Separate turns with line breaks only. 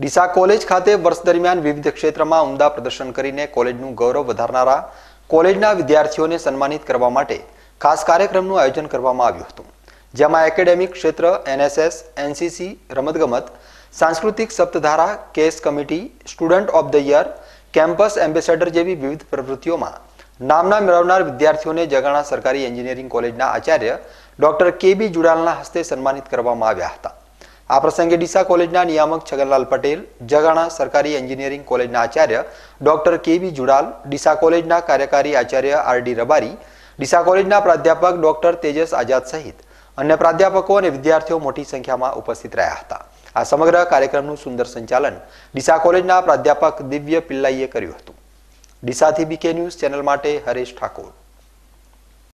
Deesa college ખાતે વર્ષ દરમિયાન વિવિધ ક્ષેત્રમાં ઉમદા પ્રદર્શન કરીને કોલેજનું ગૌરવ વધારનારા કોલેજના વિદ્યાર્થીઓને સન્માનિત કરવા માટે ખાસ કાર્યક્રમનું આયોજન કરવામાં આવ્યું હતું જેમાં એકેડેમિક ક્ષેત્ર એનએસએસ એનસીસી રમતગમત સાંસ્કૃતિક Saptadhara case committee student of the year campus ambassador જેવી વિવિધ પ્રવૃત્તિઓમાં નામના મેળવનાર વિદ્યાર્થીઓને જગાણા સરકારી એન્જિનિયરિંગ કોલેજના આચાર્ય ડોક્ટર બી જુડાલના હસ્તે સન્માનિત કરવામાં આવ્યા હતા આ પ્રસંગે ડીસા કોલેજના નિયામક છગનલાલ પટેલ જગાણા સરકારી એન્જિનિયરિંગ કોલેજના આચાર્ય ડોક્ટર કે બી જુડાલ ડીસા કોલેજના કાર્યકારી આચાર્ય આર ડી રબારી ડીસા કોલેજના પ્રાધ્યાપક ડોક્ટર તેજસ આઝાદ સહિત અન્ય પ્રાધ્યાપકો અને વિદ્યાર્થીઓ મોટી સંખ્યામાં ઉપસ્થિત રહ્યા હતા આ સમગ્ર કાર્યક્રમનું સુંદર સંચાલન ડીસા કોલેજના પ્રાધ્યાપક દિવ્ય પિલ્લાઈએ કર્યું હતું ડીસાથી બીકે ન્યૂઝ ચેનલ માટે હરેશ ઠાકોર